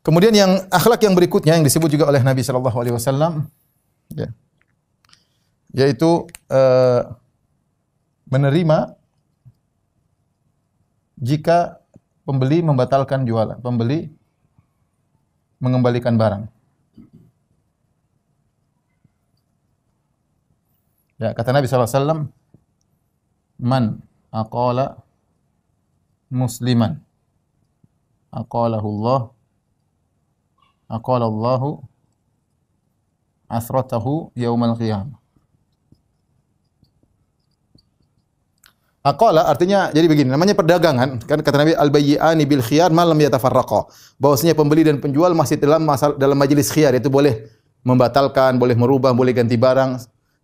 Kemudian yang akhlak yang berikutnya yang disebut juga oleh Nabi Shallallahu Alaihi Wasallam, ya, yaitu uh, menerima jika pembeli membatalkan jualan, pembeli mengembalikan barang. Ya, kata Nabi Shallallahu Alaihi Wasallam, man aqala musliman aqalahu Allah Aqala Allahu asratahu yaumal qiyamah. Aqala artinya jadi begini, namanya perdagangan kan kata Nabi al bayyani bil khiyar malam yatafarraqa. Bahwasanya pembeli dan penjual masih dalam masal, dalam majelis khiyar itu boleh membatalkan, boleh merubah, boleh ganti barang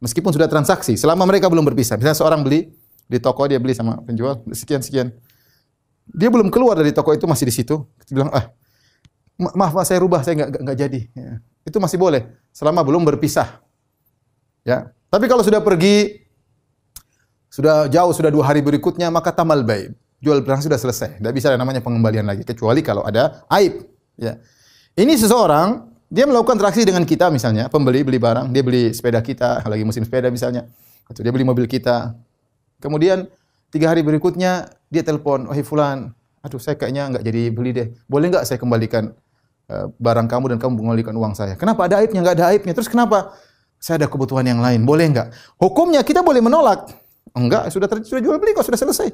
meskipun sudah transaksi selama mereka belum berpisah. Misalnya seorang beli di toko dia beli sama penjual sekian sekian. Dia belum keluar dari toko itu masih di situ. Dia bilang, "Ah, maaf pak saya rubah saya nggak nggak jadi ya. itu masih boleh selama belum berpisah ya tapi kalau sudah pergi sudah jauh sudah dua hari berikutnya maka tamal baib jual barang sudah selesai tidak bisa ada namanya pengembalian lagi kecuali kalau ada aib ya ini seseorang dia melakukan transaksi dengan kita misalnya pembeli beli barang dia beli sepeda kita lagi musim sepeda misalnya atau dia beli mobil kita kemudian tiga hari berikutnya dia telepon wahai fulan aduh saya kayaknya nggak jadi beli deh boleh nggak saya kembalikan Eh, barang kamu dan kamu mengalihkan uang saya. Kenapa ada aibnya? Enggak ada aibnya. Terus kenapa? Saya ada kebutuhan yang lain. Boleh enggak? Hukumnya kita boleh menolak. Enggak, sudah ter, sudah jual beli kok, sudah selesai.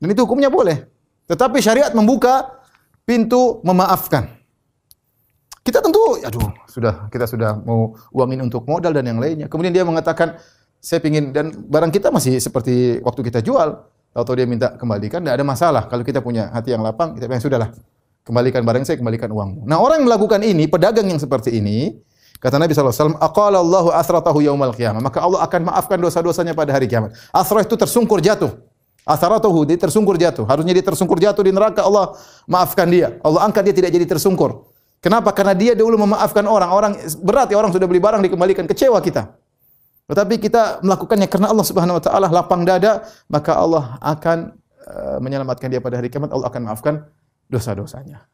Dan itu hukumnya boleh. Tetapi syariat membuka pintu memaafkan. Kita tentu, aduh, sudah kita sudah mau uangin untuk modal dan yang lainnya. Kemudian dia mengatakan, saya pingin dan barang kita masih seperti waktu kita jual. Atau dia minta kembalikan, tidak ada masalah. Kalau kita punya hati yang lapang, kita pengen sudahlah. Kembalikan barang saya, kembalikan uangmu. Nah, orang yang melakukan ini, pedagang yang seperti ini, Kata Nabi SAW, Aqala Allahu asratahu yaumal qiyamah. Maka Allah akan maafkan dosa-dosanya pada hari kiamat. Asrah itu tersungkur jatuh. Asratahu, dia tersungkur jatuh. Harusnya dia tersungkur jatuh di neraka, Allah maafkan dia. Allah angkat dia tidak jadi tersungkur. Kenapa? Karena dia dulu memaafkan orang. Orang berat ya orang sudah beli barang dikembalikan. Kecewa kita. Tetapi kita melakukannya karena Allah Subhanahu wa taala lapang dada, maka Allah akan uh, menyelamatkan dia pada hari kiamat. Allah akan maafkan dosa-dosanya.